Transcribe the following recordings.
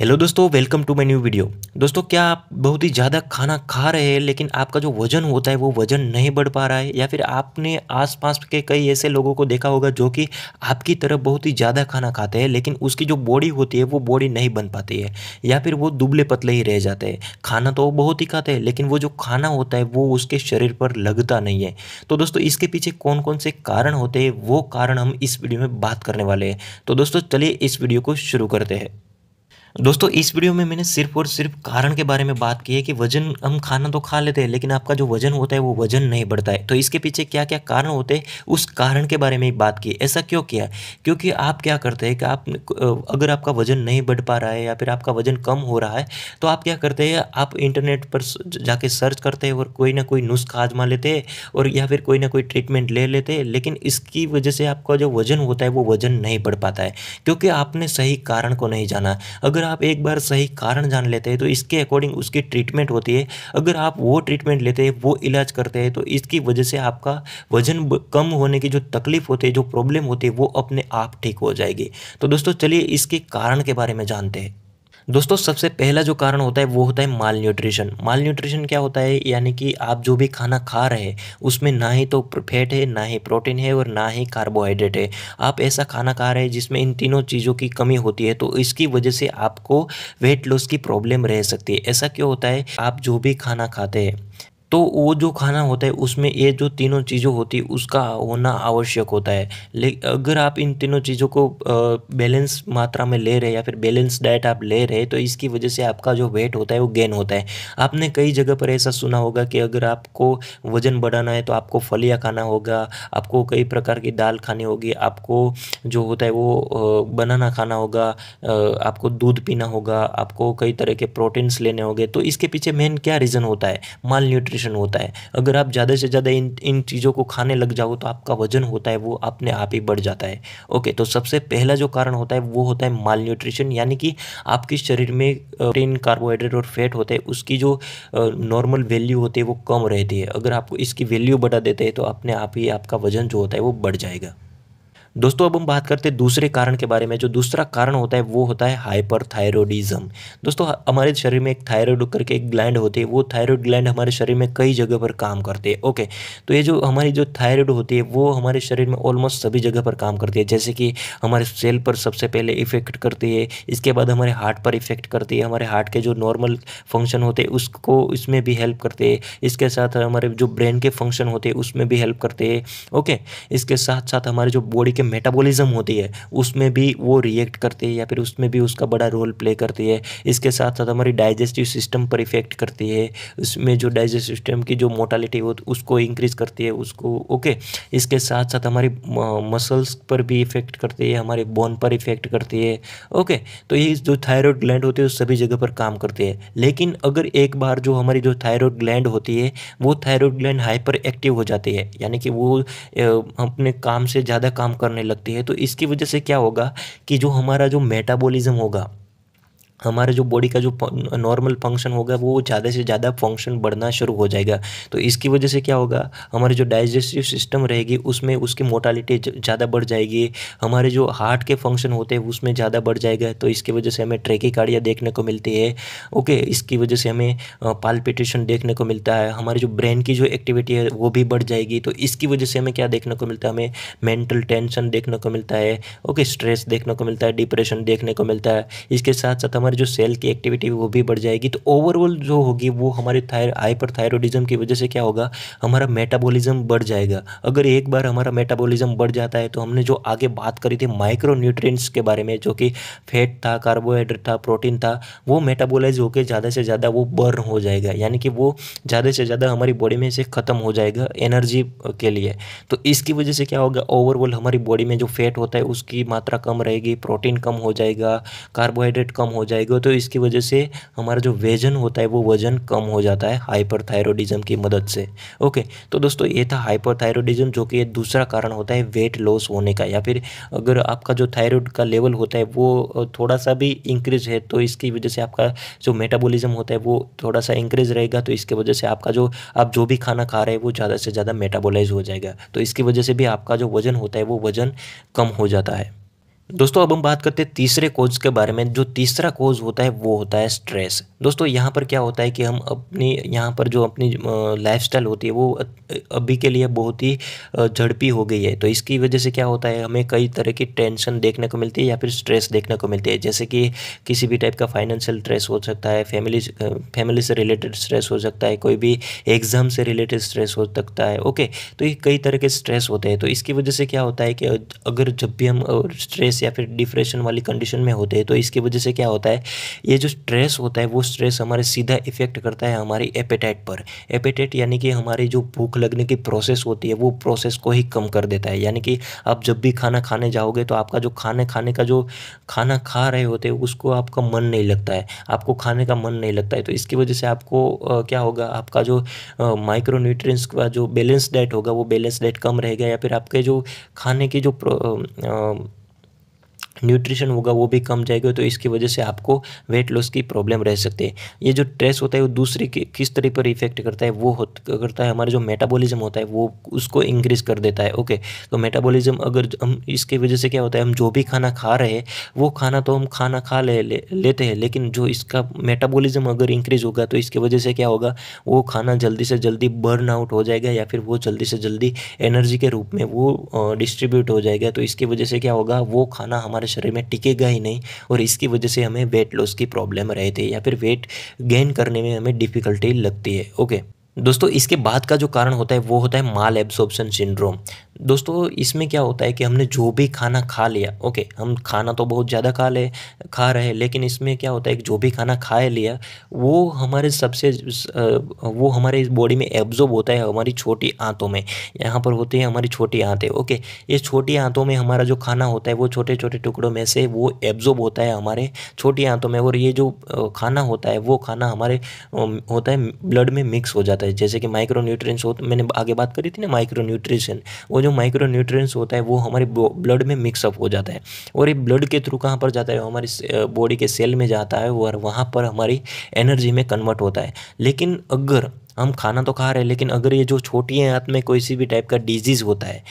hello दोस्तों welcome to my new video दोस्तों क्या आप बहुत ही ज़्यादा खाना खा रहे हैं लेकिन आपका जो वजन होता है वो वजन नहीं बढ़ पा रहा है या फिर आपने आसपास के कई ऐसे लोगों को देखा होगा जो कि आपकी तरफ बहुत ही ज़्यादा खाना खाते हैं लेकिन उसकी जो बॉडी होती है वो बॉडी नहीं बन पाती है या फिर वो दुबले पतले ही रह जाते हैं खाना तो वो बहुत ही खाते हैं लेकिन वो जो खाना होता है वो उसके शरीर पर लगता नहीं है तो दोस्तों इसके पीछे कौन कौन से कारण होते हैं वो कारण हम इस वीडियो में बात करने वाले हैं तो दोस्तों चलिए इस वीडियो को शुरू करते हैं दोस्तों इस वीडियो में मैंने सिर्फ और सिर्फ कारण के बारे में बात की है कि वजन हम खाना तो खा लेते हैं लेकिन आपका जो वजन होता है वो वजन नहीं बढ़ता है तो इसके पीछे क्या क्या कारण होते हैं उस कारण के बारे में बात की ऐसा क्यों किया क्योंकि आप क्या करते हैं कि आप अगर आपका वजन नहीं बढ़ पा रहा है या फिर आपका वजन कम हो रहा है तो आप क्या करते हैं आप इंटरनेट पर जाके सर्च करते हैं और कोई ना कोई नुस्खा आजमा लेते हैं और या फिर कोई ना कोई ट्रीटमेंट ले लेते हैं लेकिन इसकी वजह से आपका जो वजन होता है वो वजन नहीं बढ़ पाता है क्योंकि आपने सही कारण को नहीं जाना अगर आप एक बार सही कारण जान लेते हैं तो इसके अकॉर्डिंग उसकी ट्रीटमेंट होती है अगर आप वो ट्रीटमेंट लेते हैं वो इलाज करते हैं तो इसकी वजह से आपका वजन कम होने की जो तकलीफ होती है जो प्रॉब्लम होती है वो अपने आप ठीक हो जाएगी तो दोस्तों चलिए इसके कारण के बारे में जानते हैं दोस्तों सबसे पहला जो कारण होता है वो होता है माल न्यूट्रिशन माल न्यूट्रिशन क्या होता है यानी कि आप जो भी खाना खा रहे हैं उसमें ना ही तो फैट है ना ही प्रोटीन है और ना ही कार्बोहाइड्रेट है आप ऐसा खाना खा रहे हैं जिसमें इन तीनों चीज़ों की कमी होती है तो इसकी वजह से आपको वेट लॉस की प्रॉब्लम रह सकती है ऐसा क्यों होता है आप जो भी खाना खाते हैं तो वो जो खाना होता है उसमें ये जो तीनों चीज़ें होती है उसका होना आवश्यक होता है ले अगर आप इन तीनों चीज़ों को बैलेंस मात्रा में ले रहे या फिर बैलेंस डाइट आप ले रहे तो इसकी वजह से आपका जो वेट होता है वो गेन होता है आपने कई जगह पर ऐसा सुना होगा कि अगर आपको वज़न बढ़ाना है तो आपको फलियाँ खाना होगा आपको कई प्रकार की दाल खानी होगी आपको जो होता है वो बनाना खाना होगा आपको दूध पीना होगा आपको कई तरह के प्रोटीन्स लेने होंगे तो इसके पीछे मेन क्या रीज़न होता है माल न्यूट्री न्यूट्रिशन होता है अगर आप ज़्यादा से ज़्यादा इन इन चीज़ों को खाने लग जाओ तो आपका वजन होता है वो अपने आप ही बढ़ जाता है ओके तो सबसे पहला जो कारण होता है वो होता है माल न्यूट्रिशन यानी कि आपके शरीर में प्रोटीन कार्बोहाइड्रेट और फैट होते हैं उसकी जो नॉर्मल वैल्यू होती है वो कम रहती है अगर आपको इसकी वैल्यू बढ़ा देते हैं तो अपने आप ही आपका वजन जो होता है वो बढ़ जाएगा दोस्तों अब हम बात करते हैं दूसरे कारण के बारे में जो दूसरा कारण होता है वो होता है हाइपरथायरोडिज्म दोस्तों हमारे शरीर में एक थायरॉयड करके एक ग्लैंड होती है वो थायरॉयड ग्लैंड हमारे शरीर में कई जगह पर काम करते हैं ओके तो ये जो हमारी जो थायरॉयड होती है वो हमारे शरीर में ऑलमोस्ट सभी जगह पर काम करती है जैसे कि हमारे सेल पर सबसे पहले इफेक्ट करती है इसके बाद हमारे हार्ट पर इफेक्ट करती है हमारे हार्ट के जो नॉर्मल फंक्शन होते हैं उसको इसमें भी हेल्प करते हैं इसके साथ हमारे जो ब्रेन के फंक्शन होते हैं उसमें भी हेल्प करते हैं ओके इसके साथ साथ हमारे जो बॉडी के मेटाबॉलिज्म होती है उसमें भी वो रिएक्ट करती है या फिर उसमें भी उसका बड़ा रोल प्ले करती है इसके साथ साथ हमारी डाइजेस्टिव सिस्टम पर इफेक्ट करती है उसमें जो डाइजेस्टिव सिस्टम की जो मोटालिटी हो उसको इंक्रीज करती है उसको ओके इसके साथ साथ हमारी मसल्स पर भी इफेक्ट करती है हमारे बोन पर इफेक्ट करती है ओके तो ये जो थायरॉयड ग्लैंड होती है वो सभी जगह पर काम करती है लेकिन अगर एक बार जो हमारी जो थायरॉयड ग्लैंड होती है वो थायरॉयड ग्लैंड हाइपर एक्टिव हो जाती है यानी कि वो अपने काम से ज़्यादा काम कर करने लगती है तो इसकी वजह से क्या होगा कि जो हमारा जो मेटाबॉलिज्म होगा हमारे जो बॉडी का जो नॉर्मल फंक्शन होगा वो ज़्यादा से ज़्यादा फंक्शन बढ़ना शुरू हो जाएगा तो इसकी वजह से क्या होगा हमारे जो डाइजेस्टिव सिस्टम रहेगी उसमें उसकी मोटालिटी ज़्यादा बढ़ जाएगी हमारे जो हार्ट के फंक्शन होते हैं उसमें ज़्यादा बढ़ जाएगा तो इसकी वजह से हमें ट्रेकी कार्डिया देखने को मिलती है ओके इसकी वजह से हमें पालपिटेशन देखने को मिलता है हमारे जो ब्रेन की जो एक्टिविटी है वो भी बढ़ जाएगी तो इसकी वजह से हमें क्या देखने को मिलता है हमें मेंटल टेंशन देखने को मिलता है ओके स्ट्रेस देखने को मिलता है डिप्रेशन देखने को मिलता है इसके साथ साथ हमारे हमारी जो सेल की एक्टिविटी वो भी बढ़ जाएगी तो ओवरऑल जो होगी वो हमारे थायर हाइपर थायरोडिज्म की वजह से क्या होगा हमारा मेटाबॉलिज्म बढ़ जाएगा अगर एक बार हमारा मेटाबॉलिज्म बढ़ जाता है तो हमने जो आगे बात करी थी माइक्रो न्यूट्रिएंट्स के बारे में जो कि फैट था कार्बोहाइड्रेट था प्रोटीन था वो मेटाबोलाइज होकर ज़्यादा से ज़्यादा वो बर्न हो जाएगा यानी कि वो ज़्यादा से ज़्यादा हमारी बॉडी में से ख़त्म हो जाएगा एनर्जी के लिए तो इसकी वजह से क्या होगा ओवरऑल हमारी बॉडी में जो फैट होता है उसकी मात्रा कम रहेगी प्रोटीन कम हो जाएगा कार्बोहाइड्रेट कम हो जाएगा जाएगा तो इसकी वजह से हमारा जो वजन होता है वो वजन कम हो जाता है हाइपरथायरोडिज्म की मदद से ओके तो दोस्तों ये था हाइपरथायरोडिज्म जो कि दूसरा कारण होता है वेट लॉस होने का या फिर अगर आपका जो थायरॉयड का लेवल होता है वो थोड़ा सा भी इंक्रीज है तो इसकी वजह से आपका जो मेटाबोलिज्म होता है वो थोड़ा सा इंक्रीज रहेगा तो इसकी वजह से आपका जो आप जो भी खाना खा रहे हैं वो ज़्यादा से ज़्यादा मेटाबोलाइज हो जाएगा तो इसकी वजह से भी आपका जो वजन होता है वो वजन कम हो जाता है दोस्तों अब हम बात करते हैं तीसरे कोज के बारे में जो तीसरा कोज होता है वो होता है स्ट्रेस दोस्तों यहाँ पर क्या होता है कि हम अपनी यहाँ पर जो अपनी लाइफस्टाइल होती है वो अभी के लिए बहुत ही झड़पी हो गई है तो इसकी वजह से क्या होता है हमें कई तरह की टेंशन देखने को मिलती है या फिर स्ट्रेस देखने को मिलती है जैसे कि किसी भी टाइप का फाइनेंशियल स्ट्रेस हो सकता है फैमिली फैमिली से रिलेटेड स्ट्रेस हो सकता है कोई भी एग्ज़ाम से रिलेटेड स्ट्रेस हो सकता है ओके तो ये कई तरह के स्ट्रेस होते हैं तो इसकी वजह से क्या होता है कि अगर जब भी हम स्ट्रेस स्ट्रेस या फिर डिप्रेशन वाली कंडीशन में होते हैं तो इसकी वजह से क्या होता है ये जो स्ट्रेस होता है वो स्ट्रेस हमारे सीधा इफेक्ट करता है हमारी एपेटाइट पर एपेटाइट यानी कि हमारी जो भूख लगने की प्रोसेस होती है वो प्रोसेस को ही कम कर देता है यानी कि आप जब भी खाना खाने जाओगे तो आपका जो खाने खाने का जो खाना खा रहे होते हैं उसको आपका मन नहीं लगता है आपको खाने का मन नहीं लगता है तो इसकी वजह से आपको क्या होगा आपका जो माइक्रो का जो बैलेंस डाइट होगा वो बैलेंस डाइट कम रहेगा या फिर आपके जो खाने की जो न्यूट्रिशन होगा वो भी कम जाएगा तो इसकी वजह से आपको वेट लॉस की प्रॉब्लम रह सकती है ये जो स्ट्रेस होता है वो दूसरे के किस तरह पर इफेक्ट करता है वो करता है हमारा जो मेटाबॉलिज्म होता है वो उसको इंक्रीज कर देता है ओके तो मेटाबॉलिज्म अगर हम इसकी वजह से क्या होता है हम जो भी खाना खा रहे हैं वो खाना तो हम खाना खा ले, ले लेते हैं लेकिन जो इसका मेटाबोलिज्म अगर इंक्रीज होगा तो इसकी वजह से क्या होगा वो खाना जल्दी से जल्दी बर्न आउट हो जाएगा या फिर वो जल्दी से जल्दी एनर्जी के रूप में वो डिस्ट्रीब्यूट हो जाएगा तो इसकी वजह से क्या होगा वो खाना हमारे शरीर में टिकेगा ही नहीं और इसकी वजह से हमें वेट लॉस की प्रॉब्लम रहती है या फिर वेट गेन करने में हमें डिफ़िकल्टी लगती है ओके दोस्तों इसके बाद का जो कारण होता है वो होता है माल एब्सॉर्प्शन सिंड्रोम दोस्तों इसमें क्या होता है कि हमने जो भी खाना खा लिया ओके हम खाना तो बहुत ज़्यादा खा ले खा रहे लेकिन इसमें क्या होता है कि जो भी खाना खा लिया वो हमारे सबसे वो हमारे बॉडी में एब्जॉर्ब होता है हमारी छोटी आंतों में यहाँ पर होती है हमारी छोटी आंतें ओके ये छोटी आंतों में हमारा जो खाना होता है वो छोटे छोटे टुकड़ों में से वो एब्जॉर्ब होता है हमारे छोटी आंतों में और ये जो खाना होता है वो खाना हमारे होता है ब्लड में मिक्स हो जाता है जैसे कि माइक्रो न्यूट्रिएंट्स हो तो मैंने आगे बात करी थी ना माइक्रो न्यूट्रिशन वो जो जो माइक्रो न्यूट्रिएंट्स होता है वो हमारे ब्लड में मिक्सअप हो जाता है और ये ब्लड के थ्रू कहाँ पर जाता है हमारी बॉडी के सेल में जाता है और वहाँ पर हमारी एनर्जी में कन्वर्ट होता है लेकिन अगर हम खाना तो खा रहे हैं लेकिन अगर ये जो छोटी हाथ में कोई सी भी टाइप का डिजीज़ होता है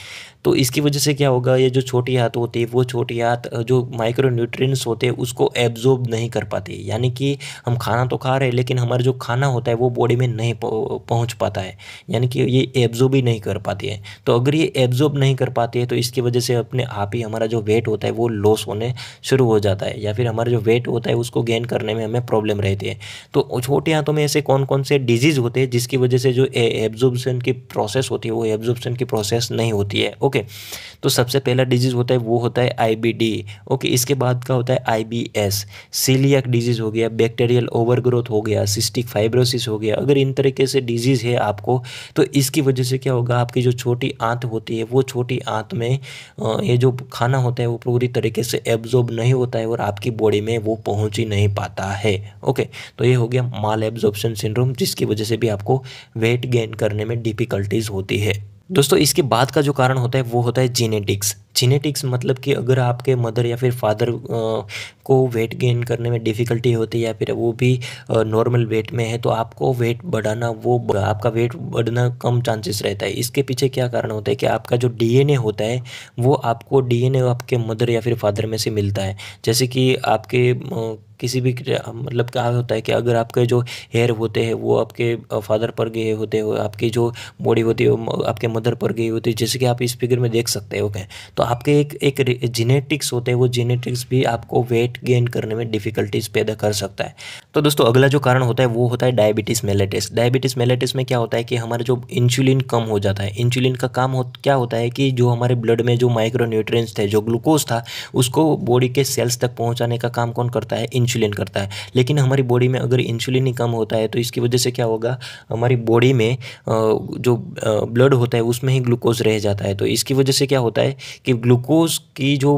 तो इसकी वजह से क्या होगा ये जो छोटी हाथ होती है वो छोटी हाथ जो माइक्रो न्यूट्रिएंट्स होते हैं उसको एब्जॉर्ब नहीं कर पाती यानी कि हम खाना तो खा रहे हैं लेकिन हमारा जो खाना होता है वो बॉडी में नहीं पहुँच पाता है यानी कि ये एब्जॉर्ब ही नहीं कर पाती है तो अगर ये एब्जॉर्ब नहीं कर पाती है तो इसकी वजह से अपने आप ही हमारा जो वेट होता है वो लॉस होने शुरू हो जाता है या फिर हमारा जो वेट होता है उसको गेन करने में हमें प्रॉब्लम रहती है तो छोटे हाथों में ऐसे कौन कौन से डिजीज़ होते हैं जिसकी वजह से जो एब्जॉर्बन की प्रोसेस होती है वो एब्जॉर्बेशन की प्रोसेस नहीं होती है ओके ओके तो सबसे पहला डिजीज़ होता है वो होता है आई ओके इसके बाद का होता है आई सीलियक डिजीज़ हो गया बैक्टीरियल ओवर ग्रोथ हो गया सिस्टिक फाइब्रोसिस हो गया अगर इन तरीके से डिजीज़ है आपको तो इसकी वजह से क्या होगा आपकी जो छोटी आंत होती है वो छोटी आंत में ये जो खाना होता है वो पूरी तरीके से एब्जॉर्ब नहीं होता है और आपकी बॉडी में वो पहुंच ही नहीं पाता है ओके तो ये हो गया माल एब्जॉर्प्शन सिंड्रोम जिसकी वजह से भी आपको वेट गेन करने में डिफ़िकल्टीज़ होती है दोस्तों इसके बाद का जो कारण होता है वो होता है जीनेटिक्स जीनेटिक्स मतलब कि अगर आपके मदर या फिर फादर को वेट गेन करने में डिफ़िकल्टी होती है या फिर वो भी नॉर्मल वेट में है तो आपको वेट बढ़ाना वो आपका वेट बढ़ना कम चांसेस रहता है इसके पीछे क्या कारण होता है कि आपका जो डीएनए होता है वो आपको डीएनए आपके मदर या फिर फादर में से मिलता है जैसे कि आपके किसी भी मतलब क्या होता है कि अगर आपके जो हेयर होते हैं वो आपके फादर पर गए होते हो आपकी जो बॉडी होती है वो आपके मदर पर गई होती है जैसे कि आप इस फिगर में देख सकते हो कहें तो आपके एक एक जीनेटिक्स होते हैं वो जीनेटिक्स भी आपको वेट गेन करने में डिफिकल्टीज पैदा कर सकता है तो दोस्तों अगला जो कारण होता है वो होता है डायबिटीज़ मेलेटिस डायबिटीज़ मेलेटिस में क्या होता है कि हमारा जो इंसुलिन कम हो जाता है इंसुलिन का काम हो क्या होता है कि जो हमारे ब्लड में जो माइक्रो थे जो ग्लूकोज था उसको बॉडी के सेल्स तक पहुँचाने का काम कौन करता है इंसुलिन करता है लेकिन हमारी बॉडी में अगर इंसुलिन ही कम होता है तो इसकी वजह से क्या होगा हमारी बॉडी में जो ब्लड होता है उसमें ही ग्लूकोज रह जाता है तो इसकी वजह से क्या होता है कि ग्लूकोज की जो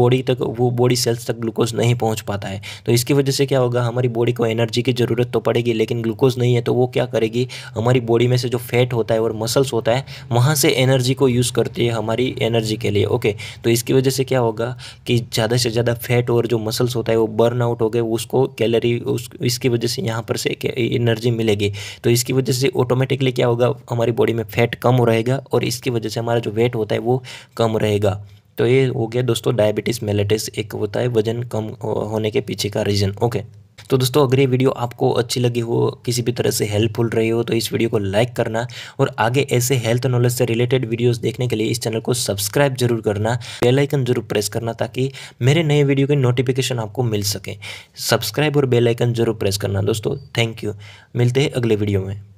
बॉडी तक वो बॉडी सेल्स तक ग्लूकोज नहीं पहुँच पाता है तो इसकी वजह से क्या होगा हमारी बॉडी को एनर्जी की ज़रूरत तो पड़ेगी लेकिन ग्लूकोज नहीं है तो वो क्या करेगी हमारी बॉडी में से जो फैट होता है और मसल्स होता है वहाँ से एनर्जी को यूज़ करती है हमारी एनर्जी के लिए ओके तो इसकी वजह से क्या होगा कि ज़्यादा से ज़्यादा फैट और जो मसल्स होता है वो बर्न आउट हो गए उसको कैलरी उस इसकी वजह से यहाँ पर से एनर्जी मिलेगी तो इसकी वजह से ऑटोमेटिकली क्या होगा हमारी बॉडी में फैट कम रहेगा और इसकी वजह से हमारा जो वेट होता है वो कम रहेगा तो ये हो गया दोस्तों डायबिटीज़ मेलेटिस एक होता है वजन कम होने के पीछे का रीज़न ओके तो दोस्तों अगर ये वीडियो आपको अच्छी लगी हो किसी भी तरह से हेल्पफुल रही हो तो इस वीडियो को लाइक करना और आगे ऐसे हेल्थ नॉलेज से रिलेटेड वीडियोस देखने के लिए इस चैनल को सब्सक्राइब जरूर करना बेल आइकन जरूर प्रेस करना ताकि मेरे नए वीडियो के नोटिफिकेशन आपको मिल सके सब्सक्राइब और बेल आइकन जरूर प्रेस करना दोस्तों थैंक यू मिलते हैं अगले वीडियो में